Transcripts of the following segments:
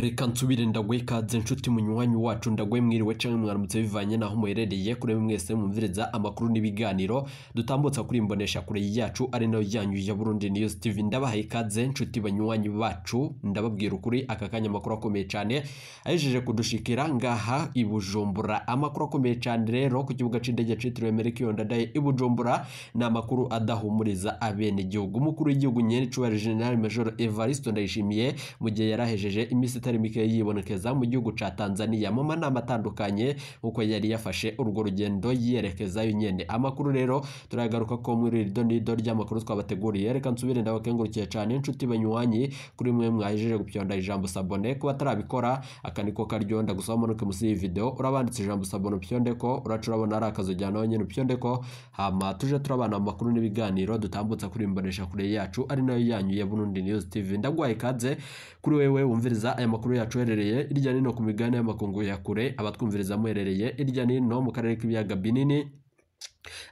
reka nsubire ndagwekaze inshuti munywanyi wacu ndagwe mwiriwe cyangwa mwaramutse bivanye naho muherereye kuri mwese mwumviriza amakuru n'ibiganiro dutambutsa kuri imbonesha kure yacu ari nayo yanyu ya Burundi News TV ndabahaye ikaze inshuti banywanyi bacu ndababwira ukuri aka kanya amakuru akomeye cyane ajeje kudushikira ngaha i Bujumbura amakuru akomeye cyane rero ku kibuga c'indege citiriwe Meriki Yondadaye i Bujumbura ni amakuru adahumuriza abene gihugu umukuru w'igihugu nyene General Major Evaristo Ndayishimiye mu gihe yarahejeje imisi itari mikeya yibonekeza mu gihugu cya Tanzania mu manama atandukanye nk'uko yari yafashe urwo rugendo yerekezayo nyine amakuru rero turagaruka ko muri iri donido ry'amakuru twabateguriye reka nsubire ndabakengurukiye cyane inshuti banywanyi kuri mwe mwajeje gupyonda ijambo sabone kuba atarabikora aka niko karyonda gusa wamanuke munsi y'iyi video urabanditse ijambo sabone upyonde ko uraca urabona ari akazojyana wenyine upyonde ko hama tuje turabana amakuru n'ibiganiro dutambutsa kuri imbonesha kure yacu ari nayo yanyu ya Burundi News TV ndagwaye ikaze kuri wewe wumviriza aya aya makuru yacuherereye hirya no ku migabane y'amakungu ya kure abatwumviriza muherereye hirya no mu karere k'ibiyaga binini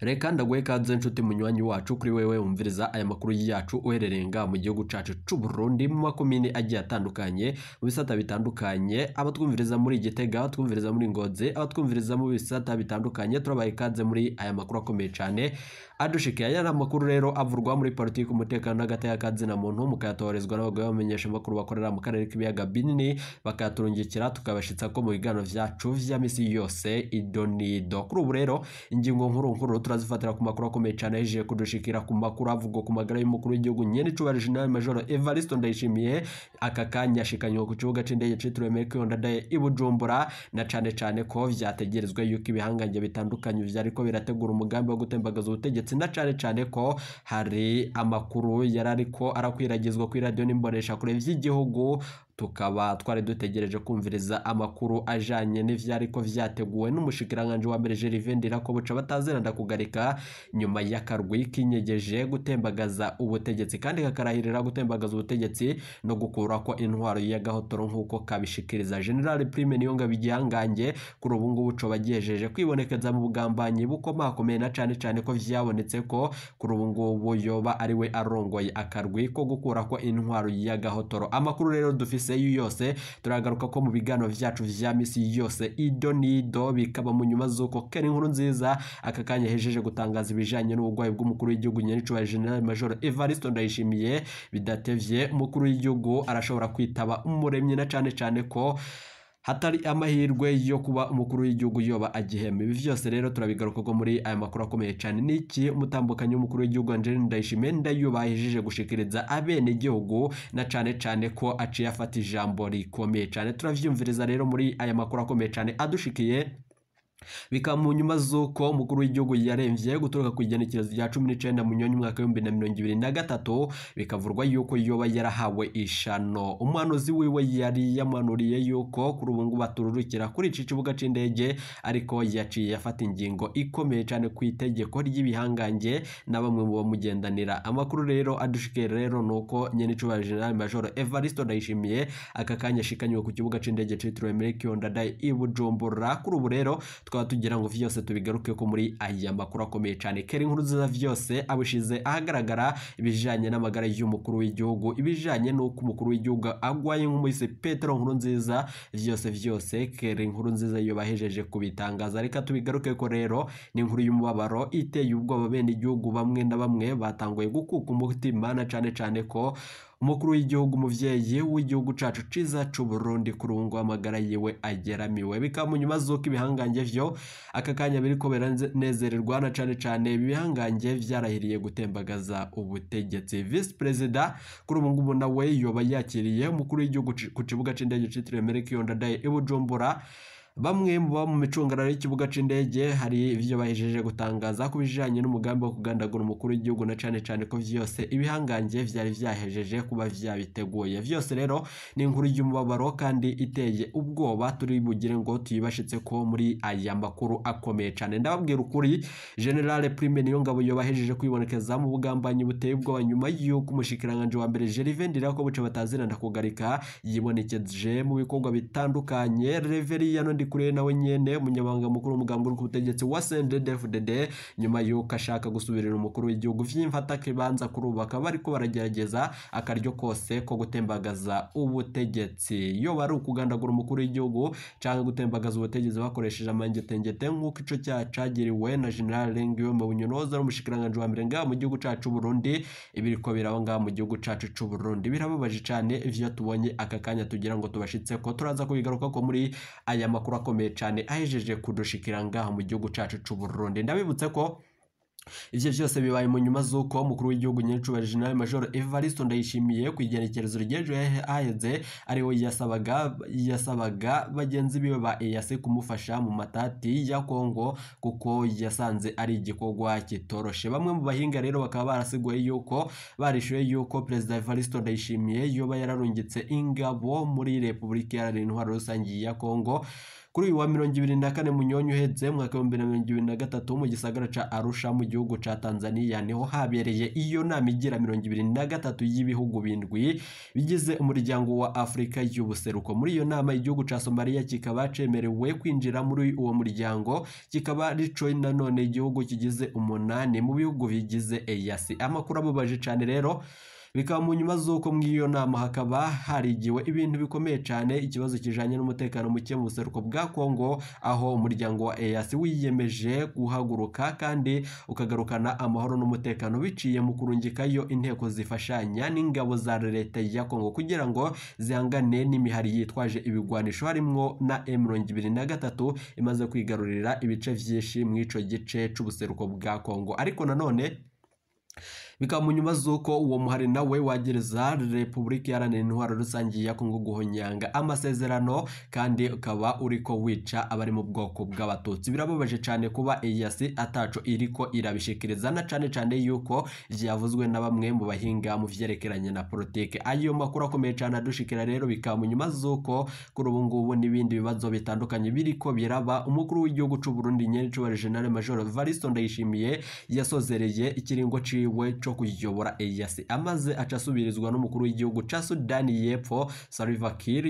reka ndaguhe ikaze nshuti munywanyi wacu kuri wewe wumviriza aya makuru yacu uherereye mu gihugu cyacu cy'u Burundi mu makomini agiye atandukanye mu bisata bitandukanye abatwumviriza muri Gitega abatwumviriza muri Ngozi abatwumviriza mu bisata bitandukanye turabaha ikaze muri aya makuru akomeye cyane adushikiye aya amakuru rero avurwa muri politiki umutekano n'agateka na muntu mukayatorezwa n'abagore bamenyesha amakuru bakorera mu karere k'ibiyaga binini bakayaturungikira tukabashyitsa ko mu biganiro vyacu vya misi yose idonido kuri ubu rero ingingo nkuru nkuru makuru turazifatira ku makuru akomeye cyane ahejeje kudushikira ku makuru avugwa ku magara y'umukuru w'igihugu nyene icubahiro jenerali majoro evaristo ndayishimiye aka kanya ashikanywe ku kibuga c'indege citiriwe melchior ndadaye i bujumbura na cane cane ko vyategerezwa yuko ibihangange bitandukanye vyariko birategura umugambi wo gutembagaza ubutegetsi na cane cane ko hari amakuru yari ariko arakwiragizwa kuri radiyo n'imbonesha kure vy'igihugu tukaba twari dutegereje kumviriza amakuru ajyanye n'ibyari ko byateguwe n'umushikiranganji wa mbere ko Ndirakobuca bataziranda kugarika nyuma y'akarwi kinyegeje gutembagaza ubutegetsi kandi kakarahirira gutembagaza ubutegetsi no gukura ko intwaro y'agahotoro nk'uko kabishikiriza General Prime Niyonga bigihangange kuri ubu ngubu co bagejeje kwibonekeza mu bugambanyi bukomakomeye na cyane cyane ko vyabonetse ko kuri ubu ngubu yoba ari we arongoye akarwi ko gukura ko intwaro y'agahotoro amakuru rero dufise seyu yose turagaruka ko mu biganiro byacu vya misi yose ido nido bikaba mu nyuma z'uko kera inkuru nziza aka kanya hejeje gutangaza ibijanye n'uburwayi bw'umukuru w'igihugu nyenicubahiro general major evariste ndayishimiye bidatevye umukuru w'igihugu arashobora kwitaba umuremyi na cyane cyane ko hatari amahirwe yo kuba umukuru w'igihugu yoba agihemba ibi byose rero turabigaruka muri aya makuru akomeye cyane n'iki umutambukanyi w'umukuru w'igihugu Angeline Ndayishimiye Ndayubaha yahejije gushikiriza abenegihugu na cyane cyane ko aciye afata ijambo rikomeye cyane turabyumviriza rero muri aya makuru akomeye cyane adushikiye bikaba mu nyuma z'uko umukuru w'igihugu yarembye guturuka ku igenekerezo rya cumi n'icyenda munyoni umwaka w'ibihumbi na mirongo ibiri na gatatu bikavurwa yuko yoba yarahawe ishano umuhanuzi wiwe yari yamanuriye yuko kuri ubu ngubu atururukira kuri iki kibuga cy'indege ariko yaciye afata ingingo ikomeye cyane ku itegeko ry'ibihangange na bamwe mu bamugendanira amakuru rero adushikeye rero ni uko nyenicubahiro general majoro evariste ndayishimiye aka kanya ashikanywe ku kibuga cy'indege cyitiriwe miliki yondadayi i bujumbura kuri ubu rero tukaba tugira ngo vyose tubigaruke ko muri aya makuru akomeye cyane kera inkuru nziza vyose abushize ahagaragara ibijanye n'amagara y'umukuru w'igihugu ibijanye n'uko umukuru w'igihugu agwaye nk'umuhise Petero nkuru nziza vyose vyose kera inkuru nziza iyo bahejeje kubitangaza reka tubigaruke ko rero ni inkuru y'umubabaro iteye ubwoba bene igihugu bamwe na bamwe batanguye gukuka umutima na cyane cyane ko umukuru w'igihugu umubyeyi w'igihugu cacu ciza c'uburundi kurungu amagara yiwe ageramiwe bikamunyuma z'uko ibihangange vyo aka kanya biriko biranezererwa na cyane cane ibihangange vyarahiriye gutembagaza ubutegetsi visi perezida kuri ubu ngubu nawe yoba yakiriye umukuru w'igihugu ku kibuga c'indege citiriwe meriki yondadaye i bujumbura Bamwe mu baba mu micungararo y'ikibuga cy'indege hari ibyo bahejeje gutangaza ku bijyanye n'umugambi wo kugandagura umukuru w'igihugu na cyane cyane ko byose ibihangange byari byahejeje kuba byabiteguye byose rero ni inkuru y'umubabaro kandi iteye ubwoba turi bugire ngo tuyibashitse ko muri aya makuru akomeye cyane ndababwira ukuri generale prime niyo ngabo yobahejeje kwibonekeza mu bugambanyi buteye ubwoba nyuma y'uko umushikiranganje wa mbere Gervais Ndirakobuce batazinana kugarika yibonekeje mu bikorwa bitandukanye Reverien Pierre Kurere nawe nyene umunyamabanga mukuru w'umugambi uri ku butegetsi wa cndd nyuma yuko ashaka gusubirira umukuru w'igihugu vy'imfata kibanza kurubaka bariko baragerageza akaryo kose ko gutembagaza ubutegetsi yoba ari ukugandagura umukuru w'igihugu cyangwa gutembagaza ubutegetsi bakoresheje amangetengete nk'uko ico cyaha cagiriwe na General Rengiwembe Bunyonozi ari umushikiranganji wa mbere ngaha mu gihugu cacu Burundi ibiriko biraba ngaha mu gihugu cacu c'u Burundi birababaje cane ivyo tubonye aka kanya tugira ngo tubashyitse ko turaza kubigaruka ko muri aya makuru bakomeye cyane ahejeje kudushikira ngaha mu gihugu cyacu cy'u Burundi ndabibutse ko ibyo byose bibaye mu nyuma z'uko umukuru w'igihugu nyir'icubahiro general major evariste ndayishimiye ku igenekerezo ryejo aheze ariwe yasabaga yasabaga bagenzi biwe ba eyase kumufasha mu matati ya kongo kuko yasanze ari igikorwa kitoroshe bamwe mu bahinga rero bakaba barasiguye yuko barishyuye yuko perezida evariste ndayishimiye yoba yararungitse ingabo muri repubulika iharanira intwaro rusange ya kongo kuri uyu wa mirongo ibiri na kane munyonyi uhetse mwaka w'ibihumbi na mirongo ibiri na gatatu mu gisagara ca arusha mu gihugu cya tanzania niho habereye iyo nama igira mirongo ibiri na gatatu y'ibihugu bindwi bigize umuryango wa afurika y'ubuseruko muri iyo nama igihugu cya somaliya kikaba cemerewe kwinjira muri uwo muryango kikaba rico nanone igihugu kigize umunani mu bihugu bigize eyasi amakuru abubaje cyane rero bikaba mu nyuma z'uko muri iyo nama hakaba harigiwe ibintu bikomeye cyane ikibazo kijyanye n'umutekano muke mu buseruko bwa Kongo aho umuryango wa EAC wiyemeje guhaguruka kandi ukagarukana amahoro n'umutekano biciye mu kurungikayo inteko zifashanya n'ingabo za leta ya Kongo kugira ngo zihangane n'imihari yitwaje ibigwanisho harimo na ibiri na gatatu imaze kwigarurira ibice byinshi mu icyo gice cyubuseruko bwa Kongo ariko nanone bikaba mu nyuma z'uko uwo muhari nawe wagereza repubulika iharanira intwaro rusange ya kongo guhonyanga amasezerano kandi ukaba uri ko wica abari mu bwoko bw'abatutsi birababaje cyane kuba eyasi ataco iri ko irabishikiriza na cyane cyane yuko yavuzwe na bamwe mu bahinga mu byerekeranye na politiki ayo makuru akomeye cyane adushikira rero bikaba mu nyuma z'uko kuri ubu ngubu n'ibindi bibazo bitandukanye biri ko biraba umukuru w'igihugu cy'u Burundi nyene Major Variston Ndayishimiye yasozereye ikiringo ciwe co kuyiyobora eyasi amaze acasubirizwa n'umukuru w'igihugu ca sudani y'epfo saliva kiir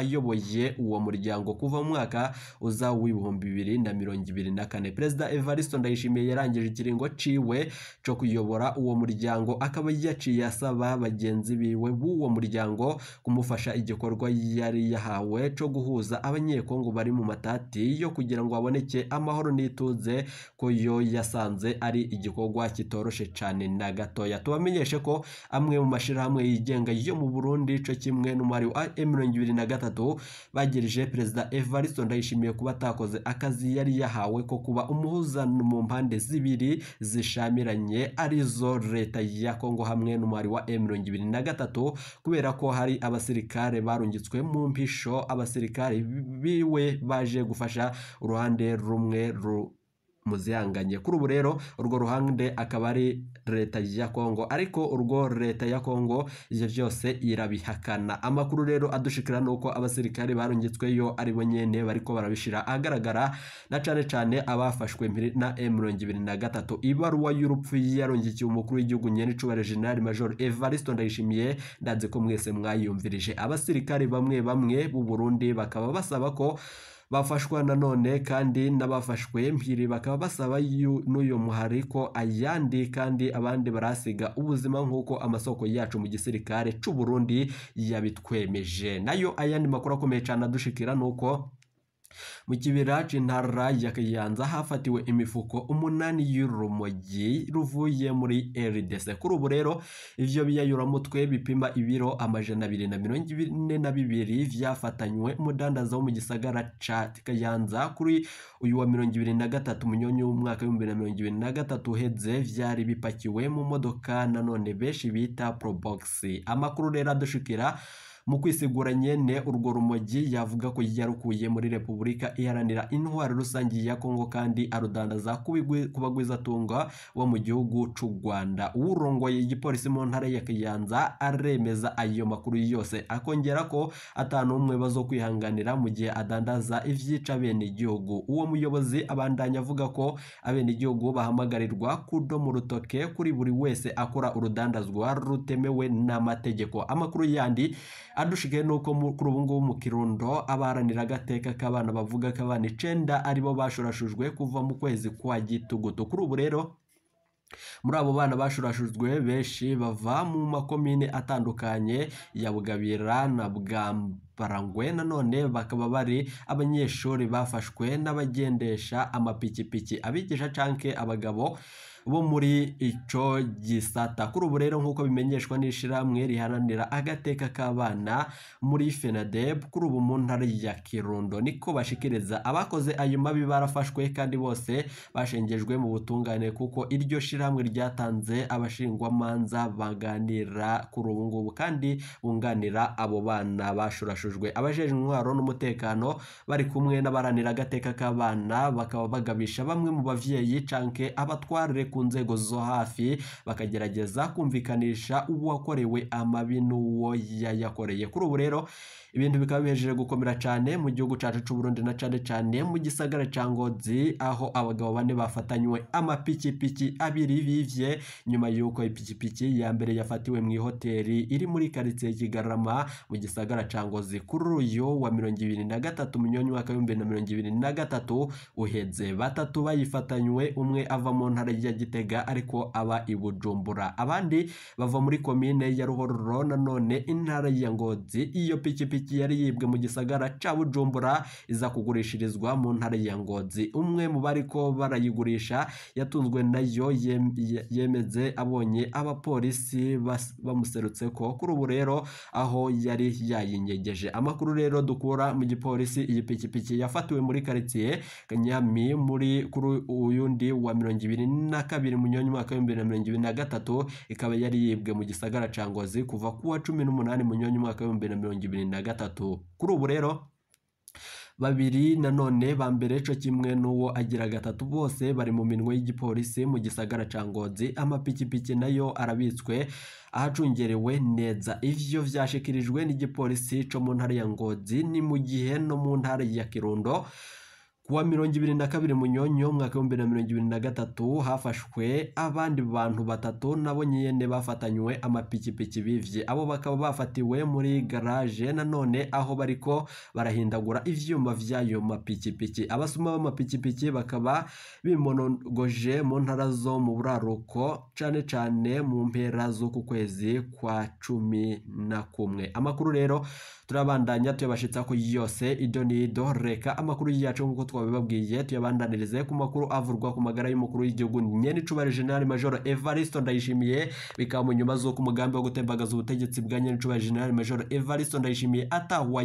ayoboye uwo muryango kuva mu mwaka uza w'ibihumbi bibiri na mirongo ibiri na kane perezida evaristo ndayishimiye yarangije ikiringo ciwe cyo kuyobora uwo muryango akaba yaciye asaba bagenzi biwe b'uwo muryango kumufasha igikorwa yari yahawe cyo guhuza abanyekongo bari mu matati yo kugira ngo aboneke amahoro n'ituze ko yo yasanze ari igikorwa kitoroshe cane cumi na gatoya tubamenyeshe ko amwe mu mashyirahamwe yigenga yo mu burundi cyo kimwe n'umubare wa emu mirongo ibiri na gatatu bagirije perezida evariste ndayishimiye kuba atakoze akazi yari yahawe ko kuba umuhuza mu mpande zibiri zishamiranye arizo leta ya kongo hamwe n'umubare wa emu mirongo ibiri na gatatu kubera ko hari abasirikare barungitswe mu mpisho abasirikare biwe baje gufasha uruhande rumwe ru muzihanganye kuri ubu rero urwo ruhande akaba ari leta ya kongo ariko urwo leta ya kongo ibyo byose irabihakana amakuru rero adushikira ni uko abasirikare barungitsweyo ari bo nyine bariko barabishyira ahagaragara na cyane cyane abafashwe na ibiri na gatatu ibaruwa y'urupfu yarungikiye umukuru w'igihugu nyenicubahiro General Major Evariste Ndayishimiye ndazi ko mwese mwayumvirije abasirikare bamwe bamwe b'u Burundi bakaba basaba ko bafashwa nanone kandi n'abafashwe mpiri bakaba basaba n'uyu muhari ko ayandi kandi abandi barasiga ubuzima nk'uko amasoko yacu mu gisirikare cy'u Burundi yabitwemeje nayo ayandi makuru akomeye cyane adushikira ni uko mu kibiraci ntarayi ya kayanza hafatiwe imifuko umunani y'urumogi ruvuye muri eridese kuri ubu rero ibyo biyayuramutwe bipima ibiro amajana abiri na mirongo ine na bibiri byafatanywe umudandaza wo mu gisagara ca kayanza kuri uyu wa mirongo ibiri na gatatu munyonyi w'umwaka w'ibihumbi na mirongo ibiri na gatatu uheze byari bipakiwe mu modoka nanone benshi bita Probox amakuru rero adushikira mu kwisegura nyene urwo rumogi yavuga ko yarukuye muri repubulika iharanira intwaro rusange ya kongo kandi arudandaza ku wo mu gihugu cy'u rwanda uwurongoye igipolisi mu ntara ya kayanza aremeza ayo makuru yose akongera ko atanu umwe bazo kwihanganira mu gihe adandaza ibyica bene igihugu uwo muyobozi abandanya avuga ko abene igihugu bahamagarirwa kudomo urutoke kuri buri wese akora urudandazwa rutemewe n'amategeko amakuru yandi adushigaye ni uko kuri ubu ngubu mu kirundo abaranira agateka k'abana bavuga ko abana icenda aribo bashorashujwe kuva mu kwezi kwa gitugutu kuri ubu rero muri abo bana bashurashujwe benshi bava mu makomine atandukanye ya bugabira na bwambarangwe nanone bakaba bari abanyeshuri bafashwe n'abagendesha amapikipiki abigisha canke abagabo bo muri icyo gisata kuri ubu rero nk'uko bimenyeshwa n'ishirahamwe riharanira agateka k'abana muri FENADEB kuri ubu mu ntara ya Kirundo niko bashikiriza abakoze ayo mabi barafashwe kandi bose bashengejwe mu butungane kuko iryo shirahamwe ryatanze abashingwamanza baganira kuri ubu ngubu kandi bunganira abo bana bashurashujwe abajejwe intwaro n'umutekano bari kumwe n'abaharanira agateka k'abana bakaba bagabisha bamwe mu bavyeyi canke abatware ku nzego zo hafi bakagerageza kumvikanisha uwakorewe amabi n'uwo yayakoreye kuri ubu rero ibintu bikaba bihejeje gukomera cyane mu gihugu cyacu cy'u Burundi na cyane cyane mu gisagara cya Ngozi aho abagabo bane bafatanywe amapikipiki abiri bivye nyuma y'uko ipikipiki ya mbere yafatiwe mu ihoteli iri muri karitsiye Kigarama mu gisagara cya Ngozi kuri uyu wa mirongo ibiri na gatatu munyoni w'umwaka w'ibihumbi na mirongo ibiri na gatatu uhetse batatu bayifatanywe umwe ava mu ntara ya Gitega ariko aba i Bujumbura abandi bava muri komine ya Ruhororo nanone intara ya Ngozi iyo pikipiki yari yibwe mu gisagara ca Bujumbura iza kugurishirizwa mu ntara ya Ngozi umwe mu bariko barayigurisha yatunzwe nayo yemeze abonye abapolisi bamuserutse ko kuri ubu rero aho yari yayinyegeje amakuru rero dukura mu gipolisi iyi pikipiki yafatiwe muri karitsiye Nyami muri kuri uyundi wa mirongo ibiri na kabiri munyoni umwaka w'ibihumbi na mirongo ibiri na gatatu ikaba yari yibwe mu gisagara ca ngozi kuva kuwa cumi n'umunani mu umwaka w'ibihumbi na mirongo ibiri na gatatu kuri ubu rero babiri nanone ba mbere cyo kimwe n'uwo agira gatatu bose bari mu minwe y'igipolisi mu gisagara ca ngozi amapikipiki nayo arabitswe ahacungerewe neza ivyo vyashikirijwe n'igipolisi co mu ntara ya ngozi ni mu gihe no mu ntara ya kirundo kuwa mirongo ibiri na kabiri munyonyo umwaka w'ibihumbi na mirongo ibiri na gatatu hafashwe abandi bantu batatu nabo nyine bafatanywe amapikipiki bivye abo bakaba bafatiwe muri garaje nanone aho bariko barahindagura ibyuma byayo mapikipiki abasuma b'amapikipiki bakaba bimonogoje mu ntara zo mu buraruko cane cane mu mpera zo ku kwezi kwa cumi na kumwe amakuru rero turabandanya tuyabashitsa ko yose ido nido reka amakuru yacu nk'uko twabibabwiye tuyabandanirize ku makuru avurwa ku magara y'umukuru w'igihugu nyene icubare general major Evaristo Ndayishimiye bikaba mu nyuma z'uko ku wo gutembagaza ubutegetsi bwa nyene icubare general major Evaristo Ndayishimiye ataho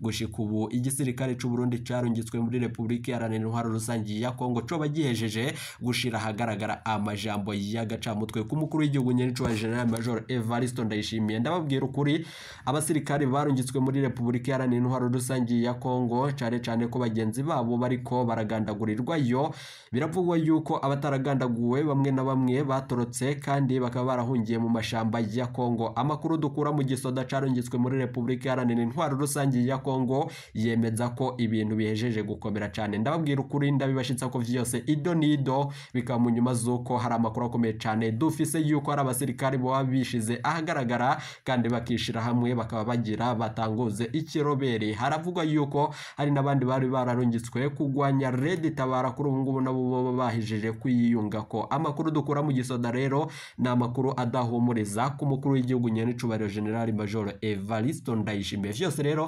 gushika ubu igisirikare cy'u Burundi carungitswe muri Repubulika Iharanira Intwaro rusange ya Kongo coba gihejeje gushira ahagaragara amajambo y'agacamutwe ku mukuru w'igihugu nyene icubare general major Evaristo Ndayishimiye ndababwira ukuri abasirikare baru barungitswe muri repubulika iharanira intwaro rusange ya kongo cyane cyane ko bagenzi babo bariko baragandagurirwayo biravugwa yuko abataragandaguwe bamwe na bamwe batorotse kandi bakaba barahungiye mu mashyamba ya kongo amakuru dukura mu gisoda carungitswe muri repubulika iharanira intwaro rusange ya kongo yemeza ko ibintu bihejeje gukomera cyane ndababwira ukuri ndabibashitsa ko vyose ido nido bikaba mu nyuma z'uko hari amakuru akomeye cyane dufise yuko hari abasirikari baba bishize ahagaragara kandi bakishira hamwe bakaba bagira batanguze ikiroberi haravugwa yuko hari n'abandi bari bararungitswe kugwanya redi tabara kuri ubu ngubu nabo baba bahijije kwiyunga ko amakuru dukura mu gisoda rero ni amakuru adahumuriza ku mukuru w'igihugu nyanicu generali majoro evariste ndayishimiye byose rero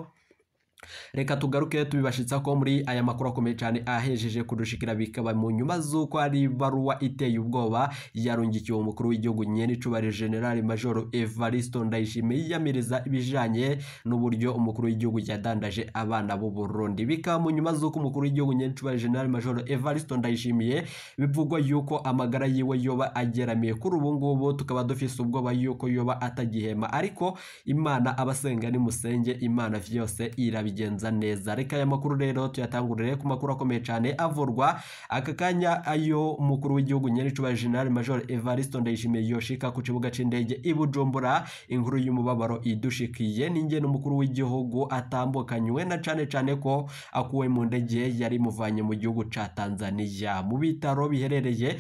reka tugaruke tubibashitsa ko muri aya makuru akomeye cyane ahejeje kudushikira bikaba mu nyuma z'uko ari ibaruwa iteye ubwoba yarungikiwe umukuru w'igihugu nyenicubari general major evaristo ndayishimiye yiyamiriza ibijanye n'uburyo umukuru w'igihugu yadandaje abana b'u Burundi bikaba mu nyuma z'uko umukuru w'igihugu nyenicubari general major evaristo ndayishimiye bivugwa yuko amagara yiwe yoba ageramiye kuri ubu ngubu tukaba dufise ubwoba yuko yoba atagihema ariko imana abasenga ni musenge imana vyose irabi babigenza neza reka aya makuru rero tuyatangurire ku makuru akomeye cyane avurwa aka kanya ayo mukuru w'igihugu nyiricuba general major evariste ndayishimiye yoshika ku kibuga cy'indege i bujumbura inkuru y'umubabaro idushikiye n'inge n'umukuru w'igihugu atambukanywe na cyane cyane ko akuwe mu ndege yari imuvanye mu gihugu cya tanzania mu bitaro biherereye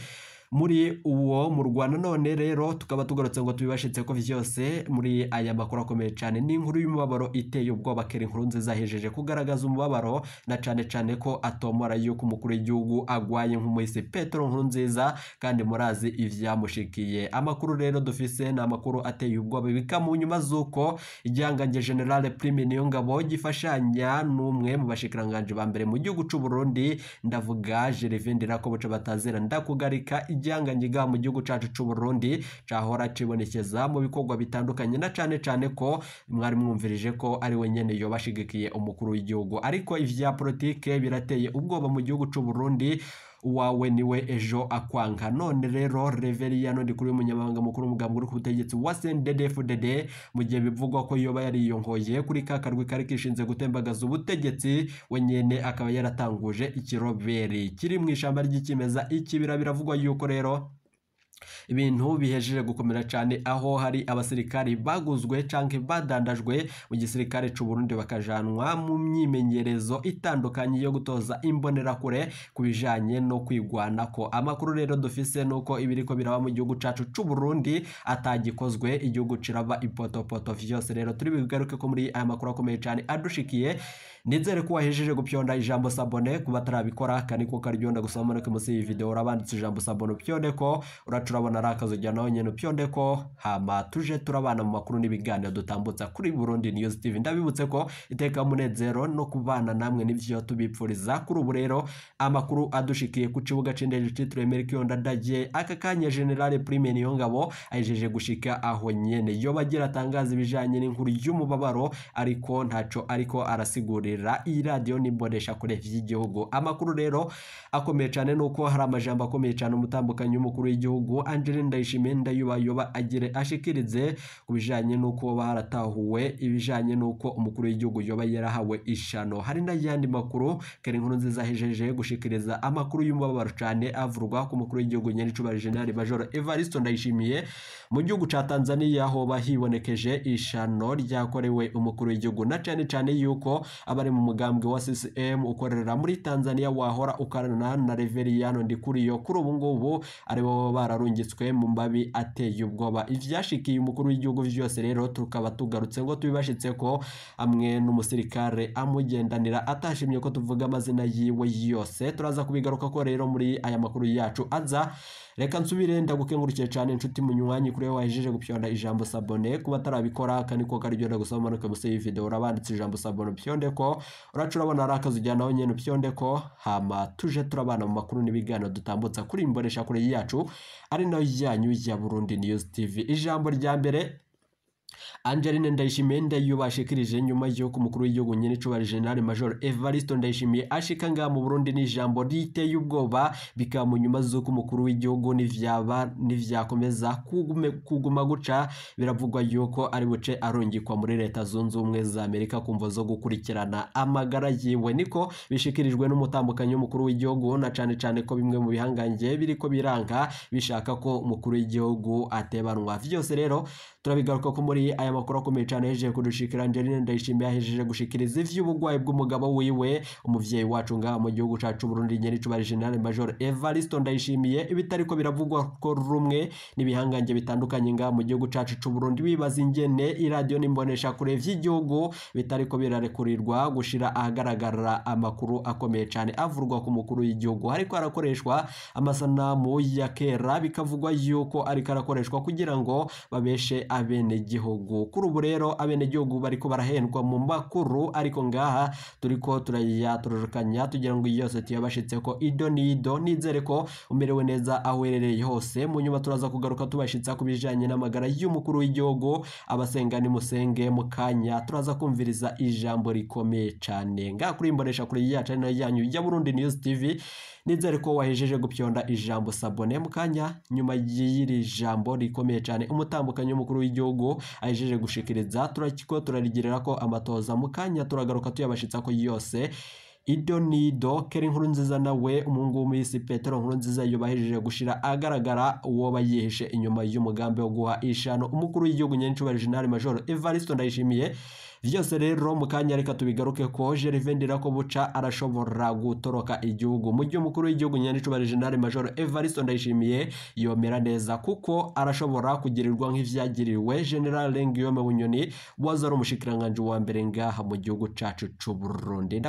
muri uwo Rwanda none rero tukaba tugarutse ngo tubibashitse ko vyose muri aya makuru akomeye cyane ni inkuru y'umubabaro iteye ubwoba kera inkuru nziza hejeje kugaragaza umubabaro na cyane cyane ko atomora yuko umukuru w'igihugu agwaye nk'umuhisi Petro nkuru nziza kandi murazi ibyamushikiye amakuru rero dufise ni amakuru ateye ubwoba bika mu nyuma z'uko igihangange generale Prime Niyongabo gifashanya n'umwe mu bashikiranganje ba mbere mu gihugu c'u Burundi ndavuga Gervais Ndirakoboca batazera ndakugarika igihanganyega mu gihugu cyacu cy'u Burundi cyahora kibonekeza mu bikorwa bitandukanye na cyane cyane ko mwari mwumvirije ko ari we nyene yoba umukuru w'igihugu ariko ivya politike birateye ubwoba mu gihugu cy'u Burundi uwawe niwe ejo akwanka none rero reveri ya kuri umunyamabanga mukuru w'umugambi uri ku butegetsi wa cndfdd mu gihe bivugwa ko yoba yariyongoye kuri ka karwi kari kishinze gutembagaza ubutegetsi wenyine akaba yaratanguje ikiroberi kiri mu ishyamba ry'ikimeza ikibira biravugwa yuko rero ibintu bihejeje gukomera cyane aho hari abasirikari baguzwe cyangwa badandajwe mu gisirikare cy'u Burundi bakajanwa mu myimenyerezo itandukanye yo gutoza imbonerakure ku bijyanye no ko amakuru rero dufise ni uko biraba mu gihugu cyacu cy'u Burundi atagikozwe igihugu kiraba ipotopoto byose rero turi bugaruke ko muri aya makuru akomeye cyane adushikiye nizere ko wahejeje gupyonda ijambo sabone kuba atarabikora aka niko karyonda gusa mureke munsi y'iyi videwo urabanditse ijambo sabone upyonde ko uracu urabona ari akazu jya nawe nyine upyonde ko hama tuje turabana mu makuru n'ibiganiro dutambutsa kuri burundi niyuzi tivi ndabibutse ko iteka munezero no kubana namwe n'ibyo tubipfuriza kuri ubu rero amakuru adushikiye ku kibuga cy'indege cyitiriwe merikiyonda dagiye aka kanya generale prime niyo ngabo ayijeje gushika aho nyine yoba agira atangaza ibijyanye n'inkuru y'umubabaro ariko ntacyo ariko arasigurira kubakorera iyi radiyo n'imbonesha kure y'igihugu amakuru rero akomeye cyane ni uko hari amajambo akomeye cyane umutambukanyi w'umukuru w'igihugu Angeline Ndayishimiye Ndayubayuba agire ashikirize ku bijyanye n'uko baratahuwe haratahuwe ibijyanye n'uko umukuru w'igihugu yoba yarahawe ishano hari n'ayandi makuru kare inkuru nziza hejeje gushikiriza amakuru y'umubabaro cyane avurwa ku mukuru w'igihugu nyiricuba Jenerali Majoro Evariste Ndayishimiye mu gihugu cya Tanzania hoba hibonekeje ishano ryakorewe umukuru w'igihugu na cyane cyane yuko aba bari mu mugambi wa CCM ukorera muri Tanzania wahora ukarana na Reveriyano Ndikuriyo kuri ubu ngubu ari bo bararungitswe mu mbabi ateye ubwoba ibyashikiye umukuru w'igihugu byose rero tukaba tugarutse ngo tubibashitse ko amwe n'umusirikare amugendanira atashimye ko tuvuga amazina yiwe yose turaza kubigaruka ko rero muri aya makuru yacu aza reka nsubire ndagukengurukire cyane inshuti munywanyi nywanyi kuri we wahejeje gupyonda ijambo sabone kuba atarabikora aka niko kari byo ndagusaba umanuke munsi y'iyi video urabanditse ijambo sabone upyonde ko uraca urabona ari akazi ujyanaho nyine upyonde ko hama tuje turabana mu makuru n'ibiganiro dutambutsa kuri imbonesha yacu ari nayo yanyu ya Burundi News TV ijambo rya mbere Angeline Ndayishimiye Ndayiyoba ashikirije nyuma y'uko umukuru w'igihugu nyinicubahiro General Major Evariste Ndayishimiye ashika ngaha mu Burundi n’ijambo ijambo riteye ubwoba bikaba mu nyuma z'uko umukuru w'igihugu nivyaba nivyakomeza kuguma guca biravugwa yuko ari buce arungikwa muri leta zunze ubumwe za Amerika ku mvo zo gukurikirana amagara yiwe niko bishikirijwe n'umutambukanyi w'umukuru w'igihugu na cyane cyane ko bimwe mu bihangange ko biranga bishaka ko umukuru w'igihugu atebanwa vyose rero turabigaruka ko muri kuri aya makuru akomeye cyane yahejeje kudushikira Angeline Ndayishimiye yahejeje gushikiriza ivy'ubugwayi bw'umugabo wiwe umubyeyi wacu ngaha mu gihugu cacu Burundi nyericubarije General Major Evaristo Ndayishimiye ibitariko biravugwa ko rumwe n'ibihangange bitandukanye ngaha mu gihugu cacu c'u Burundi bibaza ingene iradiyo n'imbonesha kure vy'igihugu bitariko birarekurirwa gushira ahagaragara amakuru akomeye cyane avurwa ku mukuru w'igihugu ariko harakoreshwa amasanamu ya kera bikavugwa yuko ariko arakoreshwa kugira ngo babeshe abene gihugu gihugu kuri ubu rero abenegihugu bariko barahendwa mu makuru ariko ngaha turiko turajya turorokanya tugira ngo yose tuyabashitse ko ido nido nizere ko umerewe neza aho uherereye hose mu nyuma turaza kugaruka tubashitsa ku bijanye n'amagara y'umukuru w'igihugu abasenga nimusenge mu kanya turaza kumviriza ijambo rikomeye cane ngaha kuri imbonesha kuri yacu ari nayo yanyu ya Burundi News TV nizere ko wahejeje gupyonda ijambo sabone mu kanya nyuma y'iri jambo rikomeye cyane umutambukanyi w'umukuru w'igihugu ahejeje gushikiriza turakiko turarigirira ko amatoza mu kanya turagaruka tuyabashitsa ko yose ido ni ido kera nziza nawe umungumu y'isi petero nkuru nziza yubahirije gushira agaragara uwo bayihishe inyuma y'umugambi wo guha ishano umukuru w'igihugu nyirincuba General Major Evaristo Ndayishimiye byose rero mu kanya reka tubigaruke ko Gervendera ko buca arashobora gutoroka igihugu mu gihe umukuru w'igihugu nyirincuba General Major Evaristo Ndayishimiye yomera neza kuko arashobora kugirirwa nk’ibyagiriwe General Lengiome Bunyoni waza ari umushikiranganje wa mbere ngaha mu gihugu cacu c'u Burundi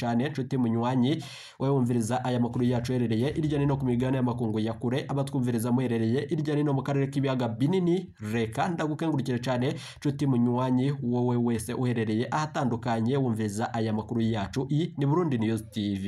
cyane nshuti munywanyi wowe wumviriza aya makuru yacu uherereye irya nino ku migabane y'amakungu ya kure abatwumviriza muherereye irya nino mu karere k'ibiyaga binini reka ndagukengurukira cyane nshuti munywanyi wowe wese uherereye ahatandukanye wumviriza aya makuru yacu iyi ni Burundi News TV